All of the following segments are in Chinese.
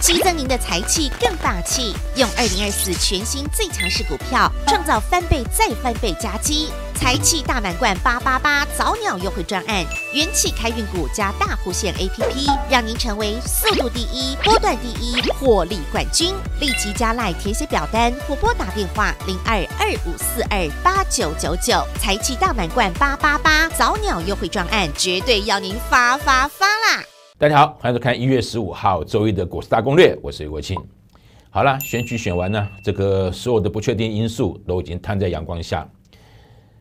激增您的财气更霸气，用二零二四全新最强势股票创造翻倍再翻倍加绩。财气大满贯八八八早鸟优惠专案，元气开运股加大户线 APP，让您成为速度第一、波段第一、获利冠军。立即加赖填写表单或拨打电话零二二五四二八九九九，财气大满贯八八八早鸟优惠专案，绝对要您发发发啦！大家好，欢迎收看一月十五号周一的股市大攻略，我是刘国庆。好了，选举选完呢，这个所有的不确定因素都已经摊在阳光下。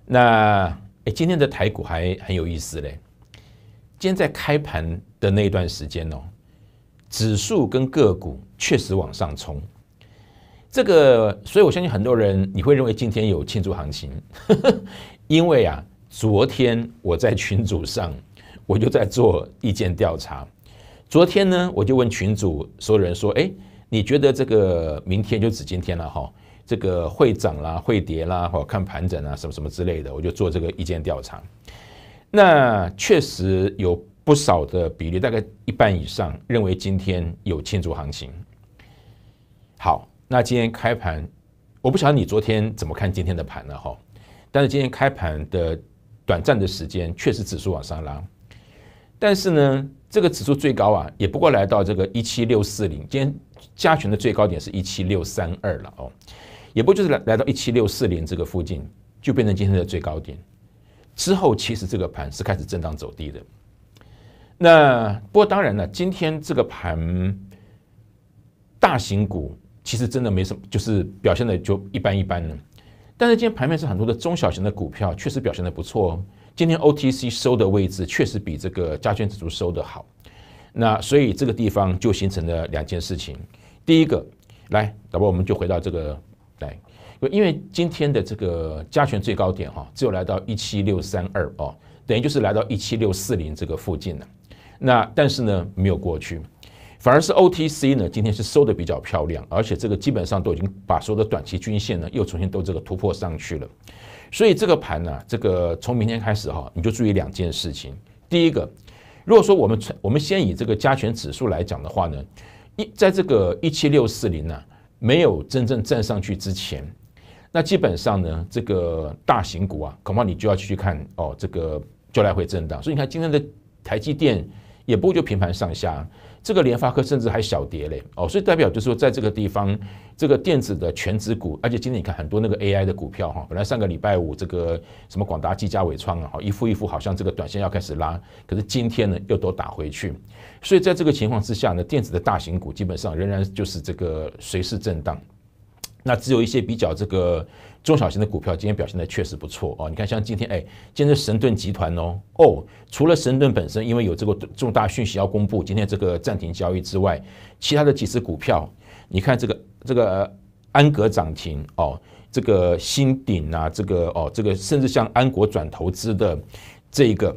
那哎，今天的台股还很有意思嘞。今天在开盘的那段时间哦，指数跟个股确实往上冲。这个，所以我相信很多人你会认为今天有庆祝行情，因为啊，昨天我在群组上。我就在做意见调查。昨天呢，我就问群主所有人说：“哎，你觉得这个明天就指今天了哈？这个会涨啦，会跌啦，或看盘整啊，什么什么之类的？”我就做这个意见调查。那确实有不少的比例，大概一半以上认为今天有庆祝行情。好，那今天开盘，我不晓得你昨天怎么看今天的盘了哈？但是今天开盘的短暂的时间，确实指数往上拉。但是呢，这个指数最高啊，也不过来到这个一七六四零，今天加权的最高点是一七六三二了哦，也不就是来来到一七六四零这个附近，就变成今天的最高点。之后其实这个盘是开始震荡走低的。那不过当然了，今天这个盘，大型股其实真的没什么，就是表现的就一般一般呢。但是今天盘面是很多的中小型的股票确实表现的不错哦。今天 OTC 收的位置确实比这个加权指数收的好，那所以这个地方就形成了两件事情。第一个，来，导播我们就回到这个来，因为今天的这个加权最高点哈，只有来到一七六三二哦，等于就是来到一七六四零这个附近了。那但是呢没有过去，反而是 OTC 呢今天是收的比较漂亮，而且这个基本上都已经把所有的短期均线呢又重新都这个突破上去了。所以这个盘呢，这个从明天开始哈，你就注意两件事情。第一个，如果说我们从我们先以这个加权指数来讲的话呢，一在这个一七六四零呢没有真正站上去之前，那基本上呢，这个大型股啊，恐怕你就要去看哦，这个就来回震荡。所以你看今天的台积电。也不就平盘上下，这个联发科甚至还小跌嘞哦，所以代表就是说，在这个地方，这个电子的全指股，而且今天你看很多那个 AI 的股票哈，本来上个礼拜五这个什么广达、技佳、伟创啊，哈，一副一副好像这个短线要开始拉，可是今天呢又都打回去，所以在这个情况之下呢，电子的大型股基本上仍然就是这个随势震荡。那只有一些比较这个中小型的股票，今天表现的确实不错哦。你看，像今天哎，今天神盾集团哦哦，除了神盾本身因为有这个重大讯息要公布，今天这个暂停交易之外，其他的几只股票，你看这个这个安格涨停哦，这个新鼎啊，这个哦这个，甚至像安国转投资的这一个，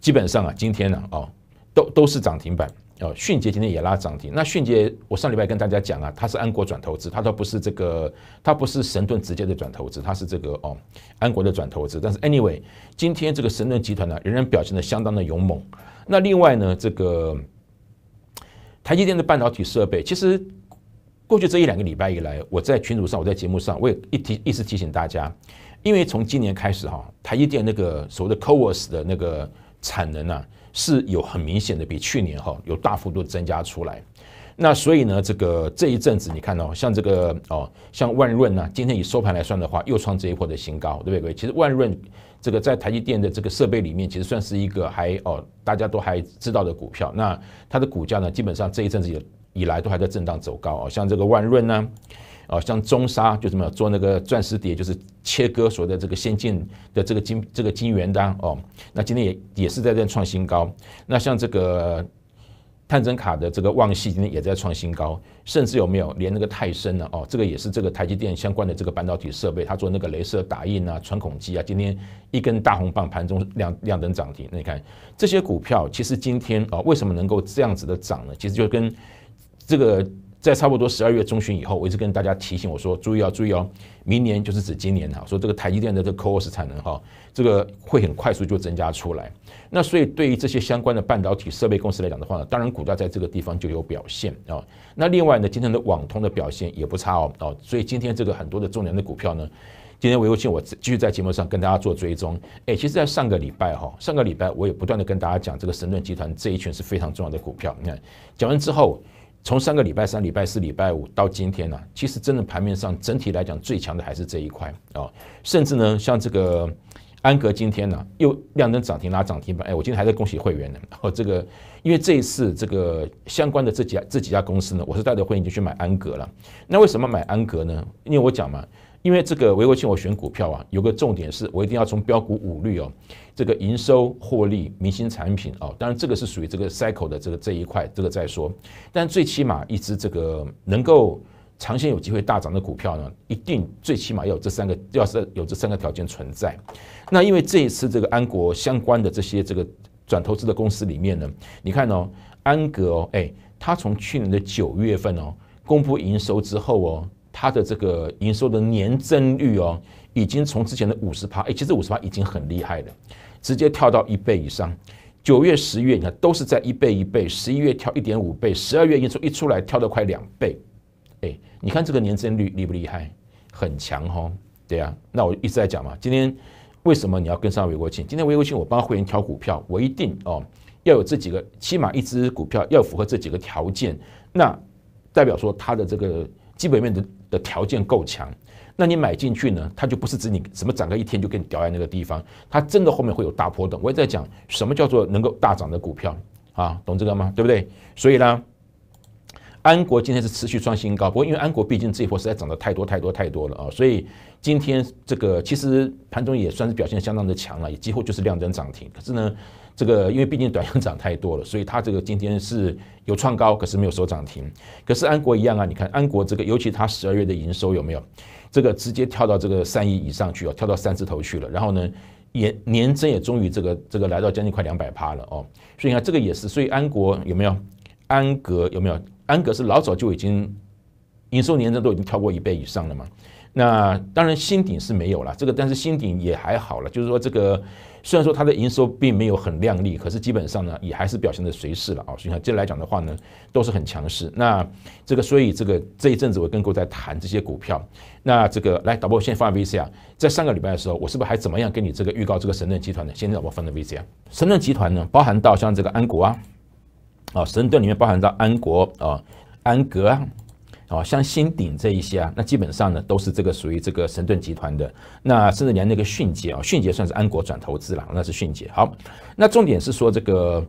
基本上啊，今天呢哦，都都是涨停板。哦，迅捷今天也拉涨停。那迅捷，我上礼拜跟大家讲啊，它是安国转投资，它倒不是这个，它不是神盾直接的转投资，它是这个哦，安国的转投资。但是 anyway，今天这个神盾集团呢，仍然表现的相当的勇猛。那另外呢，这个台积电的半导体设备，其实过去这一两个礼拜以来，我在群组上，我在节目上，我也一提一直提醒大家，因为从今年开始哈，台积电那个所谓的 Coors 的那个产能啊。是有很明显的比去年哈有大幅度增加出来，那所以呢，这个这一阵子你看到像这个哦像万润呢，今天以收盘来算的话又创这一波的新高，对不对？其实万润这个在台积电的这个设备里面，其实算是一个还哦大家都还知道的股票。那它的股价呢，基本上这一阵子以以来都还在震荡走高啊，像这个万润呢。啊，像中沙就什么做那个钻石碟，就是切割所谓的这个先进的这个金这个金元单哦。那今天也也是在这创新高。那像这个探针卡的这个旺系今天也在创新高，甚至有没有连那个泰森呢？哦，这个也是这个台积电相关的这个半导体设备，它做那个镭射打印啊、穿孔机啊，今天一根大红棒盘中亮亮灯涨停。那你看这些股票，其实今天啊，为什么能够这样子的涨呢？其实就跟这个。在差不多十二月中旬以后，我一直跟大家提醒我说：“注意，哦，注意哦，明年就是指今年哈，说这个台积电的这个 Coos 产能哈，这个会很快速就增加出来。那所以对于这些相关的半导体设备公司来讲的话呢，当然股价在这个地方就有表现啊。那另外呢，今天的网通的表现也不差哦。哦，所以今天这个很多的重量的股票呢，今天我有请我继续在节目上跟大家做追踪。哎，其实，在上个礼拜哈，上个礼拜我也不断的跟大家讲这个神盾集团这一群是非常重要的股票。你看，讲完之后。从上个礼拜三、礼拜四、礼拜五到今天呢，其实真的盘面上整体来讲最强的还是这一块啊，甚至呢像这个安格今天呢又亮灯涨停拉涨停板，哎，我今天还在恭喜会员呢。哦，这个因为这一次这个相关的这几这几家公司呢，我是带着会员就去买安格了。那为什么买安格呢？因为我讲嘛。因为这个韦国庆，我选股票啊，有个重点是，我一定要从标股五律哦，这个营收、获利、明星产品哦，当然这个是属于这个 cycle 的这个这一块，这个再说。但最起码一只这个能够长线有机会大涨的股票呢，一定最起码要有这三个，要是有这三个条件存在。那因为这一次这个安国相关的这些这个转投资的公司里面呢，你看哦，安格哦，哎，他从去年的九月份哦公布营收之后哦。它的这个营收的年增率哦，已经从之前的五十趴，哎，其实五十趴已经很厉害了，直接跳到一倍以上。九月、十月你看都是在一倍一倍，十一月跳一点五倍，十二月营收一出来跳到快两倍。哎，你看这个年增率厉不厉害？很强哈，对啊。那我一直在讲嘛，今天为什么你要跟上韦国庆？今天韦国庆我帮会员挑股票，我一定哦要有这几个，起码一只股票要符合这几个条件，那代表说它的这个基本面的。的条件够强，那你买进去呢，它就不是指你什么涨个一天就给你掉在那个地方，它真的后面会有大波动。我也在讲什么叫做能够大涨的股票啊，懂这个吗？对不对？所以呢，安国今天是持续创新高，不过因为安国毕竟这一波实在涨得太多太多太多了啊，所以今天这个其实盘中也算是表现相当的强了，也几乎就是量增涨停。可是呢。这个因为毕竟短线涨太多了，所以它这个今天是有创高，可是没有收涨停。可是安国一样啊，你看安国这个，尤其他十二月的营收有没有？这个直接跳到这个三亿以上去哦，跳到三字头去了。然后呢，年年增也终于这个这个来到将近快两百趴了哦。所以你看这个也是，所以安国有没有？安格有没有？安格是老早就已经。营收年增都已经超过一倍以上了嘛？那当然新鼎是没有了，这个但是新鼎也还好了，就是说这个虽然说它的营收并没有很亮丽，可是基本上呢也还是表现的随势了啊。所以讲，这来讲的话呢都是很强势。那这个所以这个这一阵子我跟各位在谈这些股票。那这个来，打波我先放 V C r 在上个礼拜的时候，我是不是还怎么样跟你这个预告这个神盾集团呢？现在我放的 V C r 神盾集团呢包含到像这个安国啊，啊神盾里面包含到安国啊、安格啊。哦，像新鼎这一些啊，那基本上呢都是这个属于这个神盾集团的，那甚至连那个迅捷啊，迅捷算是安国转投资了，那是迅捷。好，那重点是说这个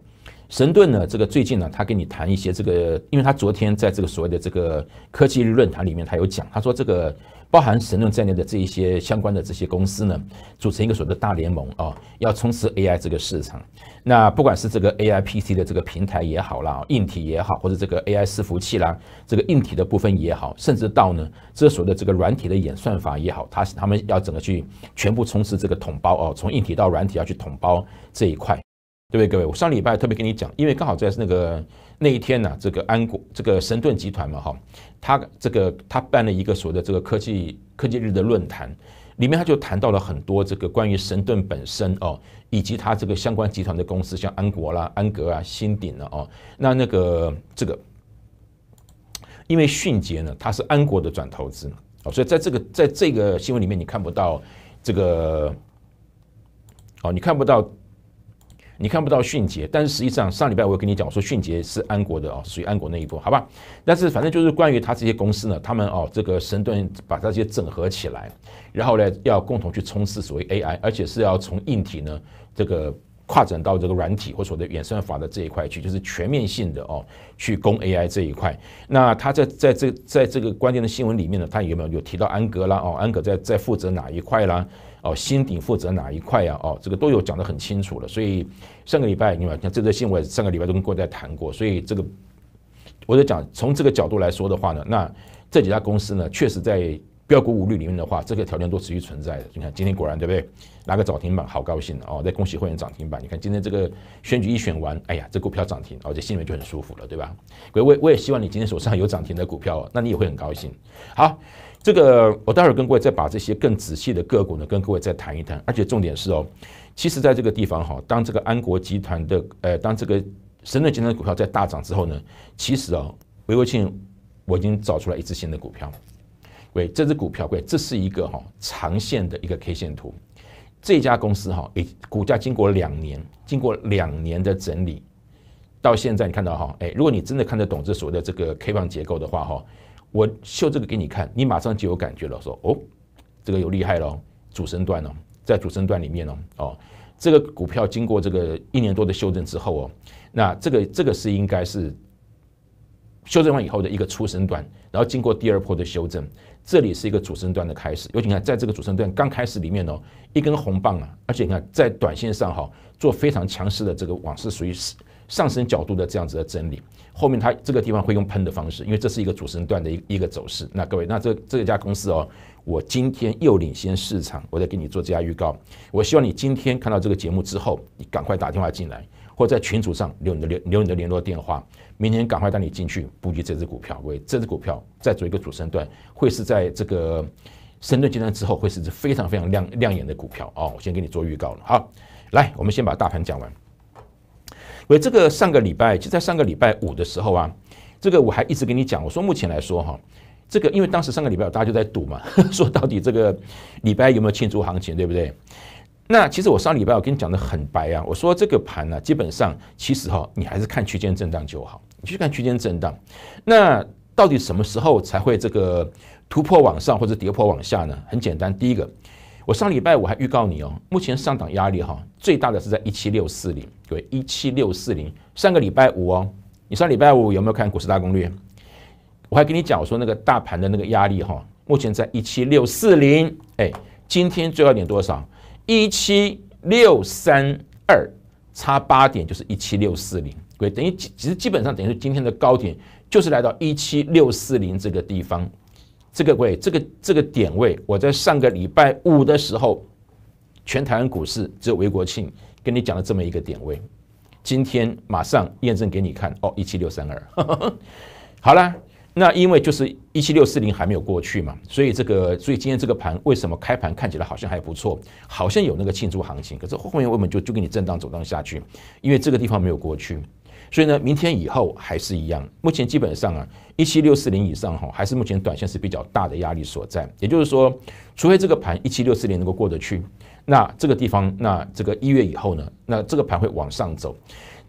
神盾呢，这个最近呢，他跟你谈一些这个，因为他昨天在这个所谓的这个科技论坛里面，他有讲，他说这个。包含神盾在内的这一些相关的这些公司呢，组成一个所谓的“大联盟”啊，要冲刺 AI 这个市场。那不管是这个 AI PC 的这个平台也好啦，硬体也好，或者这个 AI 伺服器啦，这个硬体的部分也好，甚至到呢这所谓的这个软体的演算法也好，它他们要整个去全部冲刺这个统包哦，从硬体到软体要去统包这一块，对不对，各位？我上礼拜特别跟你讲，因为刚好在那个那一天呢，这个安国这个神盾集团嘛，哈。他这个他办了一个所谓的这个科技科技日的论坛，里面他就谈到了很多这个关于神盾本身哦，以及他这个相关集团的公司，像安国啦、安格啊、新鼎了哦，那那个这个，因为迅捷呢，它是安国的转投资哦，所以在这个在这个新闻里面你看不到这个哦，你看不到。你看不到迅捷，但是实际上上礼拜我跟你讲说，迅捷是安国的哦，属于安国那一波，好吧？但是反正就是关于他这些公司呢，他们哦这个神盾把这些整合起来，然后呢要共同去冲刺所谓 AI，而且是要从硬体呢这个跨转到这个软体或所谓的演算法的这一块去，就是全面性的哦去攻 AI 这一块。那他在在这在这个关键的新闻里面呢，他有没有有提到安格啦？哦，安格在在负责哪一块啦？哦，新鼎负责哪一块呀？哦，这个都有讲的很清楚了。所以上个礼拜，你看这则信，我上个礼拜都跟郭在谈过。所以这个我就讲，从这个角度来说的话呢，那这几家公司呢，确实在标股五率里面的话，这个条件都持续存在的。你看今天果然对不对？拿个涨停板，好高兴哦！在恭喜会员涨停板。你看今天这个选举一选完，哎呀，这股票涨停，哦，这心里面就很舒服了，对吧？我我也希望你今天手上有涨停的股票，那你也会很高兴。好。这个我待会儿跟各位再把这些更仔细的个股呢跟各位再谈一谈，而且重点是哦，其实在这个地方哈，当这个安国集团的呃，当这个神盾集团的股票在大涨之后呢，其实哦，韦国庆我已经找出了一只新的股票，喂，这只股票，喂，这是一个哈长线的一个 K 线图，这家公司哈，诶，股价经过两年，经过两年的整理，到现在你看到哈，哎，如果你真的看得懂这所谓的这个 K 棒结构的话哈。我秀这个给你看，你马上就有感觉了。说哦，这个有厉害了，主升段哦，在主升段里面哦，哦，这个股票经过这个一年多的修正之后哦，那这个这个是应该是修正完以后的一个初升段，然后经过第二波的修正，这里是一个主升段的开始。尤其你看在这个主升段刚开始里面哦，一根红棒啊，而且你看在短线上哈，做非常强势的这个往是属于上升角度的这样子的整理。后面它这个地方会用喷的方式，因为这是一个主升段的一一个走势。那各位，那这这家公司哦，我今天又领先市场，我在给你做这家预告。我希望你今天看到这个节目之后，你赶快打电话进来，或在群组上留你的留留你的联络电话。明天赶快带你进去布局这只股票，为这只股票再做一个主升段，会是在这个深圳阶段之后，会是一只非常非常亮亮眼的股票哦。我先给你做预告了。好，来，我们先把大盘讲完。所以这个上个礼拜就在上个礼拜五的时候啊，这个我还一直跟你讲，我说目前来说哈，这个因为当时上个礼拜大家就在赌嘛，说到底这个礼拜有没有庆祝行情，对不对？那其实我上礼拜我跟你讲的很白啊，我说这个盘呢，基本上其实哈，你还是看区间震荡就好，你去看区间震荡。那到底什么时候才会这个突破往上或者跌破往下呢？很简单，第一个。我上礼拜五还预告你哦，目前上档压力哈最大的是在一七六四零，各位一七六四零上个礼拜五哦，你上礼拜五有没有看《股市大攻略》？我还跟你讲，我说那个大盘的那个压力哈，目前在一七六四零，哎，今天最高点多少？一七六三二，差八点就是一七六四零，对，等于其实基本上等于今天的高点就是来到一七六四零这个地方。这个位，这个这个点位，我在上个礼拜五的时候，全台湾股市只有韦国庆跟你讲了这么一个点位。今天马上验证给你看，哦，一七六三二，好了，那因为就是一七六四零还没有过去嘛，所以这个，所以今天这个盘为什么开盘看起来好像还不错，好像有那个庆祝行情，可是后面我们就就给你震荡走荡下去，因为这个地方没有过去。所以呢，明天以后还是一样。目前基本上啊，一七六四零以上哈，还是目前短线是比较大的压力所在。也就是说，除非这个盘一七六四零能够过得去，那这个地方，那这个一月以后呢，那这个盘会往上走。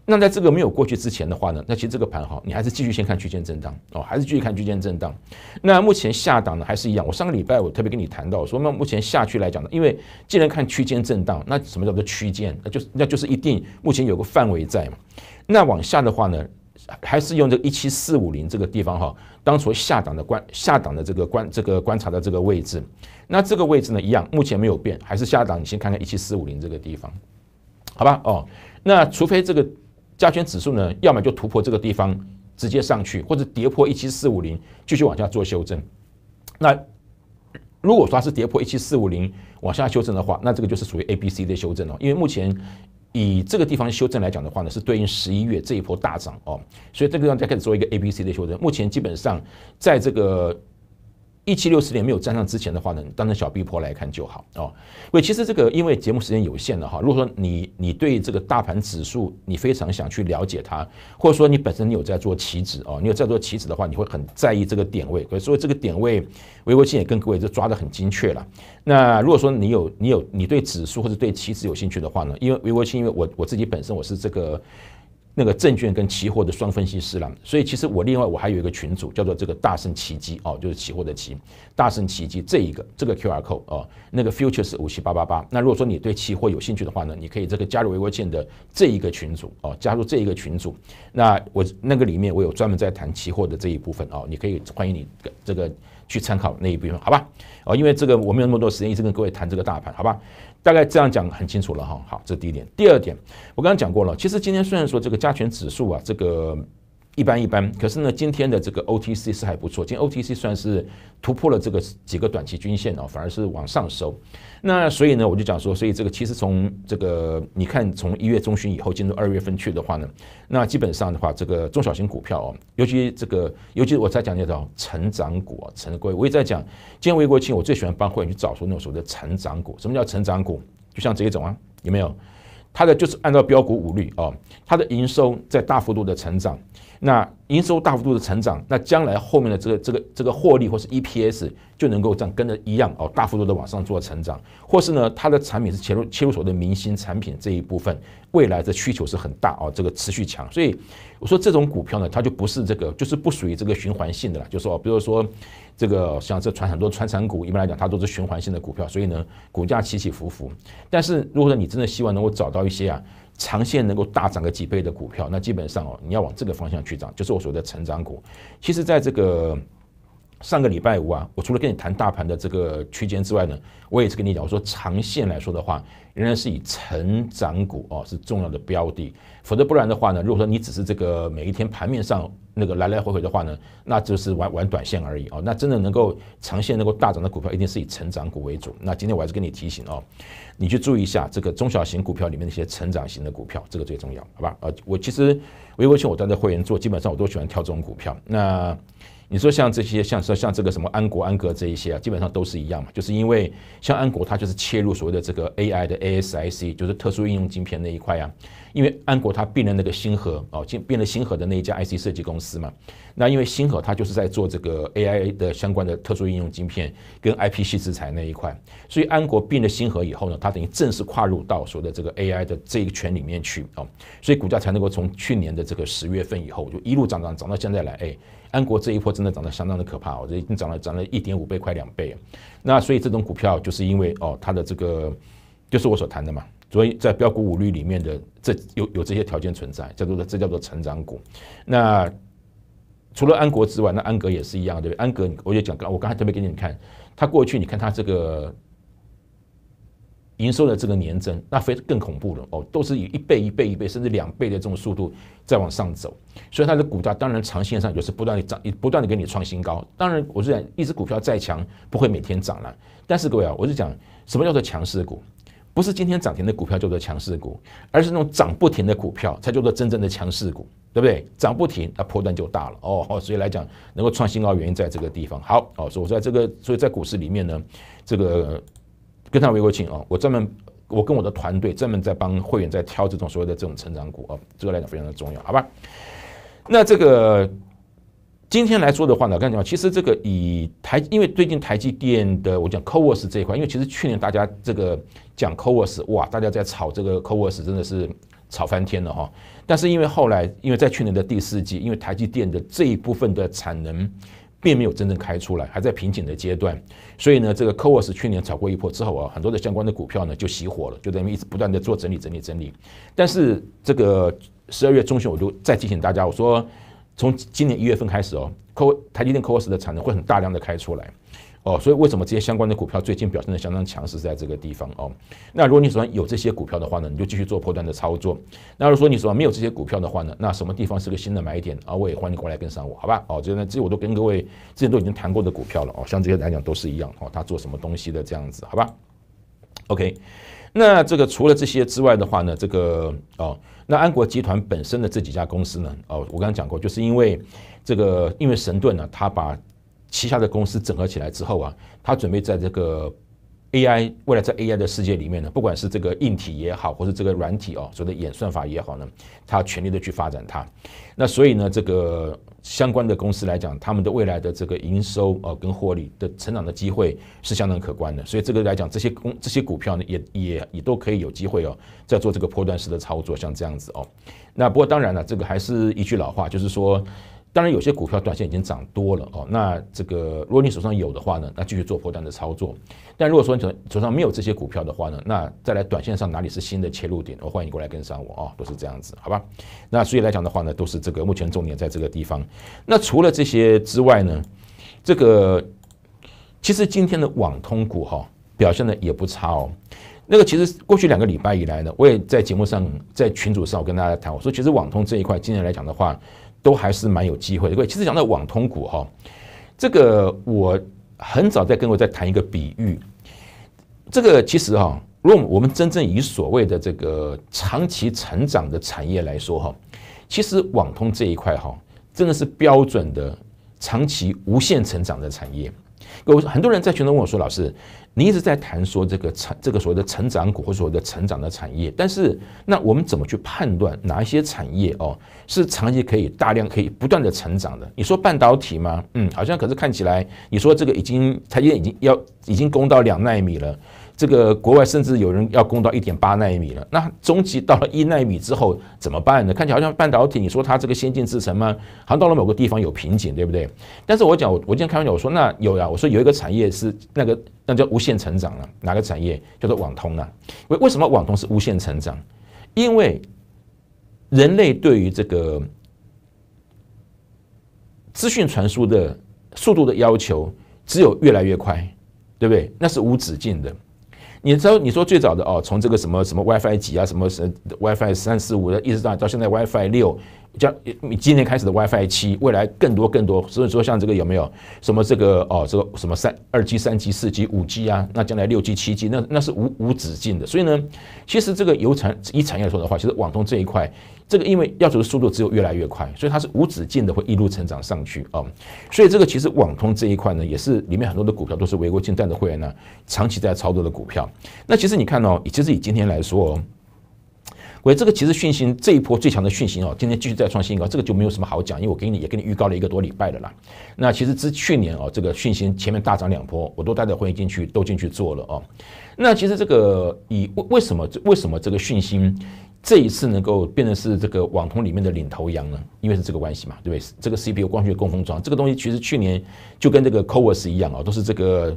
那在这个没有过去之前的话呢，那其实这个盘哈，你还是继续先看区间震荡哦，还是继续看区间震荡。那目前下档呢还是一样，我上个礼拜我特别跟你谈到说，那目前下去来讲呢，因为既然看区间震荡，那什么叫做区间？那就是那就是一定目前有个范围在嘛。那往下的话呢，还是用这个一七四五零这个地方哈，当初下档的观下档的这个观这个观察的这个位置。那这个位置呢一样，目前没有变，还是下档。你先看看一七四五零这个地方，好吧？哦，那除非这个。加权指数呢，要么就突破这个地方直接上去，或者跌破一七四五零继续往下做修正。那如果说它是跌破一七四五零往下修正的话，那这个就是属于 A、B、C 的修正哦。因为目前以这个地方修正来讲的话呢，是对应十一月这一波大涨哦，所以这个地方再开始做一个 A、B、C 的修正。目前基本上在这个。一七六四年没有站上之前的话呢，当成小逼坡来看就好哦。喂，其实这个因为节目时间有限了哈。如果说你你对这个大盘指数，你非常想去了解它，或者说你本身你有在做棋子哦，你有在做棋子的话，你会很在意这个点位。所以这个点位，韦国庆也跟各位就抓的很精确了。那如果说你有你有你对指数或者对棋子有兴趣的话呢，因为韦国庆，因为我我自己本身我是这个。那个证券跟期货的双分析师了，所以其实我另外我还有一个群组叫做这个大圣奇迹哦，就是期货的奇大圣奇迹这一个这个 Q R code 哦，那个 futures 五七八八八。那如果说你对期货有兴趣的话呢，你可以这个加入微博信的这一个群组哦，加入这一个群组，那我那个里面我有专门在谈期货的这一部分哦，你可以欢迎你这个去参考那一部分，好吧？哦，因为这个我没有那么多时间一直跟各位谈这个大盘，好吧？大概这样讲很清楚了哈，好，这第一点。第二点，我刚刚讲过了，其实今天虽然说这个加权指数啊，这个。一般一般，可是呢，今天的这个 OTC 是还不错，今天 OTC 算是突破了这个几个短期均线哦，反而是往上收。那所以呢，我就讲说，所以这个其实从这个你看，从一月中旬以后进入二月份去的话呢，那基本上的话，这个中小型股票哦，尤其这个，尤其我在讲那种成长股、啊，成规，我也在讲。今天为国庆，我最喜欢帮会员去找出那种所谓的成长股。什么叫成长股？就像这一种啊，有没有？它的就是按照标股五律哦，它的营收在大幅度的成长。那营收大幅度的成长，那将来后面的这个这个这个获利或是 EPS 就能够这样跟着一样哦，大幅度的往上做成长，或是呢它的产品是切入切入所的明星产品这一部分，未来的需求是很大哦，这个持续强。所以我说这种股票呢，它就不是这个，就是不属于这个循环性的了。就说比如说这个像这传很多传产股，一般来讲它都是循环性的股票，所以呢股价起起伏伏。但是如果说你真的希望能够找到一些啊。长线能够大涨个几倍的股票，那基本上哦，你要往这个方向去涨，就是我所谓的成长股。其实，在这个。上个礼拜五啊，我除了跟你谈大盘的这个区间之外呢，我也是跟你讲，我说长线来说的话，仍然是以成长股啊是重要的标的，否则不然的话呢，如果说你只是这个每一天盘面上那个来来回回的话呢，那就是玩玩短线而已哦。那真的能够长线能够大涨的股票，一定是以成长股为主。那今天我还是跟你提醒哦，你去注意一下这个中小型股票里面那些成长型的股票，这个最重要，好吧？啊，我其实微微信我带在会员做，基本上我都喜欢挑这种股票。那。你说像这些，像说像这个什么安国安格这一些啊，基本上都是一样嘛，就是因为像安国它就是切入所谓的这个 AI 的 ASIC，就是特殊应用晶片那一块呀。因为安国它并了那个星河哦，兼并了星河的那一家 IC 设计公司嘛。那因为星河它就是在做这个 AI 的相关的特殊应用芯片跟 IPC 制材那一块，所以安国并了星河以后呢，它等于正式跨入到所谓的这个 AI 的这个圈里面去哦。所以股价才能够从去年的这个十月份以后就一路涨涨涨到现在来。哎，安国这一波真的涨得相当的可怕哦，这已经涨了涨了一点五倍快两倍。那所以这种股票就是因为哦它的这个，就是我所谈的嘛。所以在标股五律里面的这有有这些条件存在，叫做这叫做成长股。那除了安国之外，那安格也是一样，对不对？安格，我就讲，我刚才特别给你们看，他过去你看他这个营收的这个年增，那非更恐怖了哦，都是以一倍、一倍、一倍，甚至两倍的这种速度在往上走。所以它的股价当然长线上也是不断的涨，不断的给你创新高。当然，我是讲一只股票再强，不会每天涨了。但是各位啊，我就讲什么叫做强势股。不是今天涨停的股票叫做强势股，而是那种涨不停的股票才叫做真正的强势股，对不对？涨不停，那波段就大了哦。所以来讲能够创新高原因在这个地方。好哦，所以在这个所以在股市里面呢，这个跟上围国去啊，我专门我跟我的团队专门在帮会员在挑这种所谓的这种成长股啊，这个来讲非常的重要，好吧？那这个。今天来说的话呢，跟你讲，其实这个以台，因为最近台积电的，我讲 Coors 这一块，因为其实去年大家这个讲 Coors，哇，大家在炒这个 Coors，真的是炒翻天了哈。但是因为后来，因为在去年的第四季，因为台积电的这一部分的产能并没有真正开出来，还在瓶颈的阶段，所以呢，这个 Coors 去年炒过一波之后啊，很多的相关的股票呢就熄火了，就在那边一直不断的做整理、整理、整理。但是这个十二月中旬，我就再提醒大家，我说。从今年一月份开始哦，科台积电科沃斯的产能会很大量的开出来，哦，所以为什么这些相关的股票最近表现的相当强势在这个地方哦？那如果你手上有这些股票的话呢，你就继续做破端的操作。那如果说你手上没有这些股票的话呢，那什么地方是个新的买点啊？我也欢迎过来跟上我，好吧？哦，这些这些我都跟各位之前都已经谈过的股票了哦，像这些来讲都是一样哦，他做什么东西的这样子，好吧？OK。那这个除了这些之外的话呢，这个哦，那安国集团本身的这几家公司呢，哦，我刚刚讲过，就是因为这个，因为神盾呢，他把旗下的公司整合起来之后啊，他准备在这个。AI 未来在 AI 的世界里面呢，不管是这个硬体也好，或是这个软体哦，所谓的演算法也好呢，它全力的去发展它。那所以呢，这个相关的公司来讲，他们的未来的这个营收哦跟获利的成长的机会是相当可观的。所以这个来讲，这些公这些股票呢，也也也都可以有机会哦，在做这个波段式的操作，像这样子哦。那不过当然了，这个还是一句老话，就是说。当然，有些股票短线已经涨多了哦。那这个，如果你手上有的话呢，那继续做破单的操作。但如果说手手上没有这些股票的话呢，那再来短线上哪里是新的切入点？我欢迎你过来跟上我哦，都是这样子，好吧？那所以来讲的话呢，都是这个目前重点在这个地方。那除了这些之外呢，这个其实今天的网通股哈表现的也不差哦。那个其实过去两个礼拜以来呢，我也在节目上、在群组上我跟大家谈，我说其实网通这一块今天来讲的话。都还是蛮有机会的。各位，其实讲到网通股哈，这个我很早在跟我在谈一个比喻。这个其实哈，如果我们真正以所谓的这个长期成长的产业来说哈，其实网通这一块哈，真的是标准的长期无限成长的产业。有很多人在群中问我说：“老师。”你一直在谈说这个成这个所谓的成长股或所谓的成长的产业，但是那我们怎么去判断哪一些产业哦是长期可以大量可以不断的成长的？你说半导体吗？嗯，好像可是看起来你说这个已经产业已经要已经攻到两纳米了。这个国外甚至有人要攻到一点八纳米了，那终极到了一纳米之后怎么办呢？看起来好像半导体，你说它这个先进制程吗？好像到了某个地方有瓶颈，对不对？但是我讲，我我今天开玩笑，我说那有呀，我说有一个产业是那个那叫无限成长了，哪个产业叫做网通了？为为什么网通是无限成长？因为人类对于这个资讯传输的速度的要求只有越来越快，对不对？那是无止境的。你说，你说最早的哦，从这个什么什么 WiFi 几啊，什么 WiFi 三四五的，一直到到现在 WiFi 六。将你今年开始的 WiFi 七，未来更多更多。所以说像这个有没有什么这个哦，这个什么三二 G 三 G 四 G 五 G 啊？那将来六 G 七 G 那那是无无止境的。所以呢，其实这个由产以产业来说的话，其实网通这一块，这个因为要走的速度只有越来越快，所以它是无止境的会一路成长上去啊。所以这个其实网通这一块呢，也是里面很多的股票都是维国进站的会员呢，长期在操作的股票。那其实你看哦，其实以今天来说。喂，这个其实讯息这一波最强的讯息哦，今天继续再创新高，这个就没有什么好讲，因为我给你也给你预告了一个多礼拜的啦。那其实之去年哦，这个讯息前面大涨两波，我都带着会员进去都进去做了哦。那其实这个以为为什么为什么这个讯息这一次能够变成是这个网通里面的领头羊呢？因为是这个关系嘛，对不对？这个 CPU 光学供风装这个东西，其实去年就跟这个 c o r e s 一样哦，都是这个。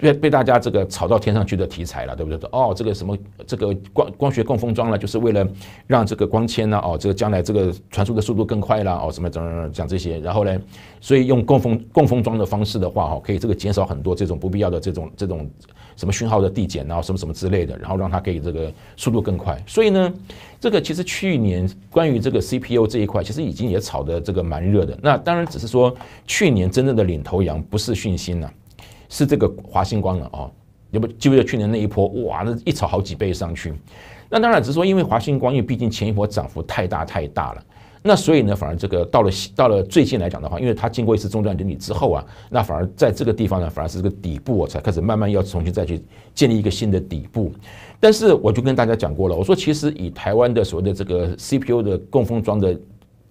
被被大家这个炒到天上去的题材了，对不对？哦，这个什么这个光光学共封装了，就是为了让这个光纤呢，哦，这个将来这个传输的速度更快了，哦，什么怎么讲这些？然后呢，所以用共封共封装的方式的话，哈，可以这个减少很多这种不必要的这种这种什么讯号的递减啊，什么什么之类的，然后让它可以这个速度更快。所以呢，这个其实去年关于这个 CPU 这一块，其实已经也炒的这个蛮热的。那当然只是说去年真正的领头羊不是讯芯了。是这个华星光了哦，要不就为了去年那一波哇，那一炒好几倍上去。那当然只是说，因为华星光因为毕竟前一波涨幅太大太大了，那所以呢，反而这个到了到了最近来讲的话，因为它经过一次中断整理之后啊，那反而在这个地方呢，反而是这个底部我才开始慢慢要重新再去建立一个新的底部。但是我就跟大家讲过了，我说其实以台湾的所谓的这个 CPU 的供封装的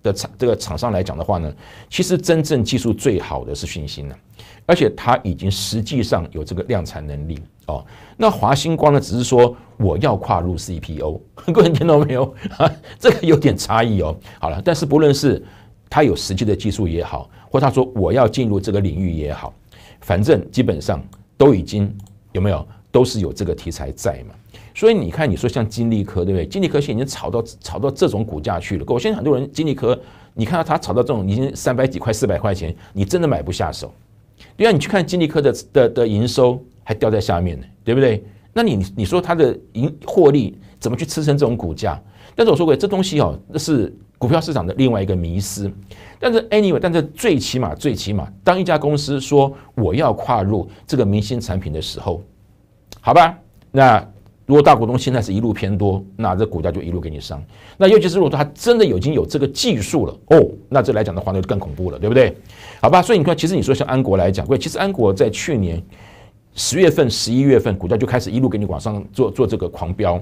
的厂这个厂商来讲的话呢，其实真正技术最好的是讯芯了。而且他已经实际上有这个量产能力哦。那华星光呢？只是说我要跨入 CPO，很多人听到没有？这个有点差异哦。好了，但是不论是他有实际的技术也好，或他说我要进入这个领域也好，反正基本上都已经有没有都是有这个题材在嘛。所以你看，你说像金利科，对不对？金利科现在已经炒到炒到这种股价去了。我现在很多人金利科，你看到他炒到这种已经三百几块、四百块钱，你真的买不下手。对啊，你去看金立科的的的营收还掉在下面呢，对不对？那你你说它的盈获利怎么去支撑这种股价？但是我说过，这东西哦，那是股票市场的另外一个迷失。但是 anyway，但是最起码最起码，当一家公司说我要跨入这个明星产品的时候，好吧，那。如果大股东现在是一路偏多，那这股价就一路给你上。那尤其是如果他真的已经有这个技术了哦，那这来讲的话那就更恐怖了，对不对？好吧，所以你看，其实你说像安国来讲，其实安国在去年十月份、十一月份，股价就开始一路给你往上做做这个狂飙。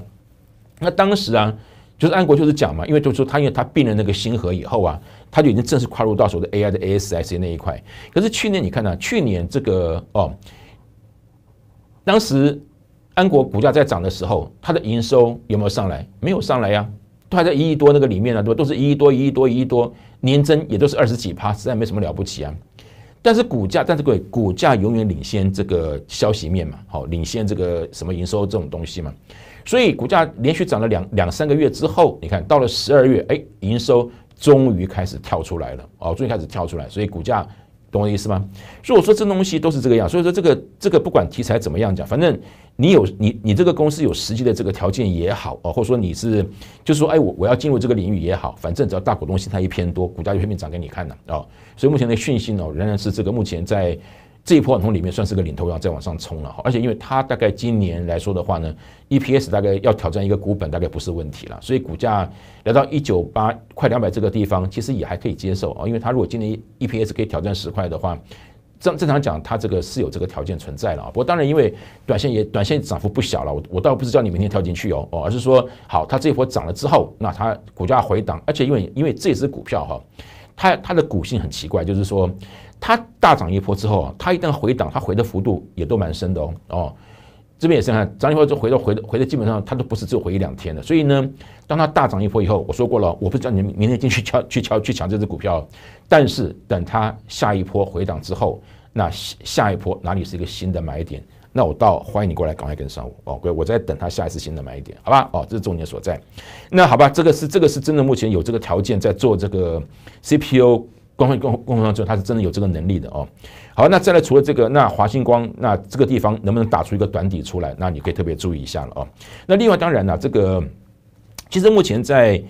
那当时啊，就是安国就是讲嘛，因为是说他因为他并了那个星河以后啊，他就已经正式跨入到所谓的 AI 的 ASIC 那一块。可是去年你看啊，去年这个哦，当时。安国股价在涨的时候，它的营收有没有上来？没有上来呀，都还在一亿多那个里面呢，对吧？都是一亿多，一亿多，一亿多，年增也都是二十几趴，实在没什么了不起啊。但是股价，但是各位，股价永远领先这个消息面嘛，好，领先这个什么营收这种东西嘛。所以股价连续涨了两两三个月之后，你看到了十二月，哎，营收终于开始跳出来了，哦，终于开始跳出来。所以股价，懂我意思吗？如果说这东西都是这个样，所以说这个这个不管题材怎么样讲，反正。你有你你这个公司有实际的这个条件也好啊，或者说你是就是说，哎，我我要进入这个领域也好，反正只要大股东心态一偏多，股价就拼命涨给你看的啊。所以目前的讯息呢，仍然是这个目前在这一波网通里面算是个领头羊，在往上冲了。而且因为它大概今年来说的话呢，EPS 大概要挑战一个股本，大概不是问题了。所以股价来到一九八快两百这个地方，其实也还可以接受啊。因为它如果今年 EPS 可以挑战十块的话。正正常讲，它这个是有这个条件存在了啊。不过当然，因为短线也短线涨幅不小了，我我倒不是叫你明天跳进去哦哦，而是说好，它这一波涨了之后，那它股价回档，而且因为因为这只股票哈，它它的股性很奇怪，就是说它大涨一波之后啊，它一旦回档，它回的幅度也都蛮深的哦哦。这边也是哈，涨一波就回到回的，回的基本上它都不是只有回一两天的。所以呢，当它大涨一波以后，我说过了，我不叫你明天进去敲、去敲、去抢这只股票。但是等它下一波回档之后，那下一波哪里是一个新的买点？那我倒欢迎你过来赶快跟上我哦，乖，我在等它下一次新的买点，好吧？哦，这是重点所在。那好吧，这个是这个是真的，目前有这个条件在做这个 CPU。光伏、共光伏上之后，它是真的有这个能力的哦。好，那再来除了这个，那华星光，那这个地方能不能打出一个短底出来？那你可以特别注意一下了哦。那另外，当然了，这个其实目前在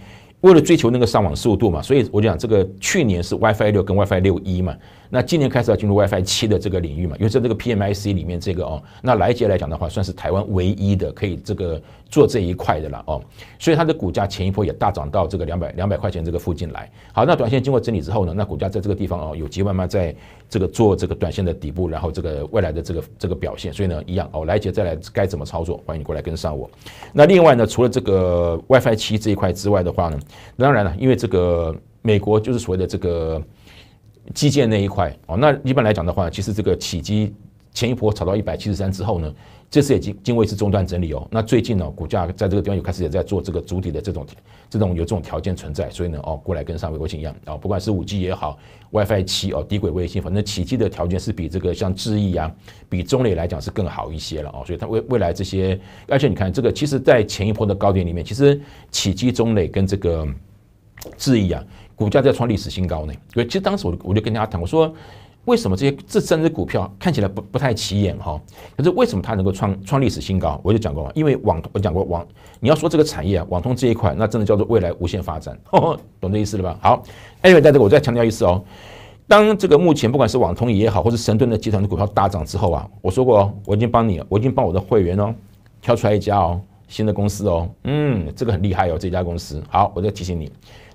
为了追求那个上网速度嘛，所以我就讲这个去年是 WiFi 六跟 WiFi 六一嘛。那今年开始要进入 WiFi 七的这个领域嘛？因为在这个 PMIC 里面，这个哦，那来捷来讲的话，算是台湾唯一的可以这个做这一块的了哦。所以它的股价前一波也大涨到这个两百两百块钱这个附近来。好，那短线经过整理之后呢，那股价在这个地方哦，有机慢慢在这个做这个短线的底部，然后这个未来的这个这个表现。所以呢，一样哦，来捷再来该怎么操作？欢迎你过来跟上我。那另外呢，除了这个 WiFi 七这一块之外的话呢，当然了，因为这个美国就是所谓的这个。基建那一块哦，那一般来讲的话，其实这个起机前一波炒到一百七十三之后呢，这次也经经过一次中断整理哦。那最近呢，股价在这个地方又开始也在做这个主体的这种这种有这种条件存在，所以呢哦，过来跟上位卫星一样哦，不管是五 G 也好，WiFi 七哦，低轨卫星，反正起机的条件是比这个像智易啊，比中磊来讲是更好一些了哦。所以它未未来这些，而且你看这个，其实在前一波的高点里面，其实起机中磊跟这个智易啊。股价在创历史新高呢。所以其实当时我我就跟大家谈，我说为什么这些这三只股票看起来不不太起眼哈，可是为什么它能够创创历史新高？我就讲过嘛，因为网我讲过网，你要说这个产业啊，网通这一块，那真的叫做未来无限发展，懂这意思了吧？好，a y 在这，我再强调一次哦，当这个目前不管是网通也好，或者神盾的集团的股票大涨之后啊，我说过哦，我已经帮你，我已经帮我的会员哦挑出来一家哦新的公司哦，嗯，这个很厉害哦这家公司。好，我再提醒你。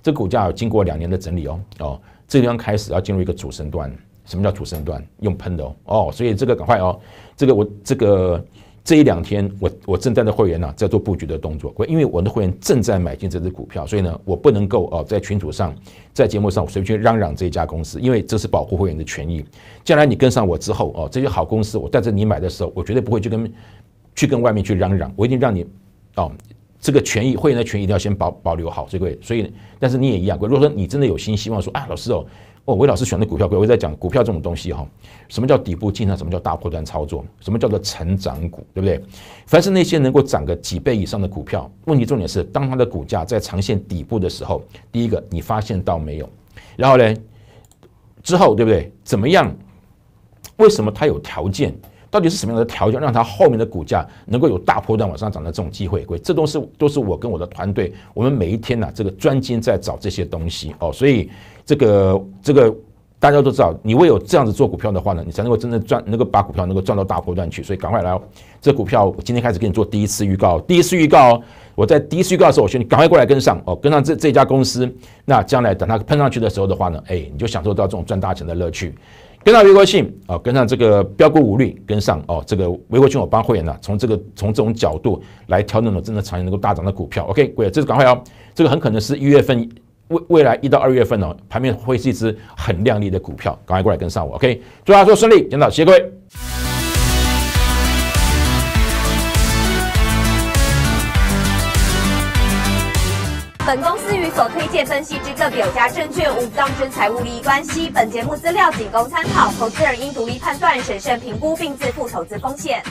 这股价经过两年的整理哦，哦，这个地方开始要进入一个主升段。什么叫主升段？用喷的哦，哦，所以这个赶快哦，这个我这个这一两天我我正在的会员呢在做布局的动作，因为我的会员正在买进这只股票，所以呢我不能够哦在群组上在节目上随随便嚷嚷这一家公司，因为这是保护会员的权益。将来你跟上我之后哦，这些好公司我带着你买的时候，我绝对不会去跟去跟外面去嚷嚷，我一定让你哦。这个权益，会员的权益一定要先保保留好，这个所以，但是你也一样。如果说你真的有心，希望说，啊，老师哦，哦，韦老师选的股票，我我在讲股票这种东西哈，什么叫底部进场，什么叫大破段操作，什么叫做成长股，对不对？凡是那些能够涨个几倍以上的股票，问题重点是，当它的股价在长线底部的时候，第一个你发现到没有？然后呢，之后对不对？怎么样？为什么它有条件？到底是什么样的条件，让它后面的股价能够有大波段往上涨的这种机会？各位，这都是都是我跟我的团队，我们每一天呢，这个专精在找这些东西哦。所以，这个这个大家都知道，你唯有这样子做股票的话呢，你才能够真正赚，能够把股票能够赚到大波段去。所以，赶快来哦！这股票我今天开始给你做第一次预告，第一次预告，我在第一次预告的时候，我劝你赶快过来跟上哦，跟上这这家公司，那将来等它喷上去的时候的话呢，哎，你就享受到这种赚大钱的乐趣。跟上微国信啊，跟上这个标股五律，跟上哦这个微国信，我帮会员呢，从这个从这种角度来调整了真正产业能够大涨的股票。OK，各位，这是赶快哦，这个很可能是一月份未未来一到二月份哦，盘面会是一只很亮丽的股票，赶快过来跟上我。OK，祝大家说顺利，领导谢谢各位。本公司。所推荐分析之个有及证券无当之财务利益关系。本节目资料仅供参考，投资人应独立判断、审慎评估，并自负投资风险。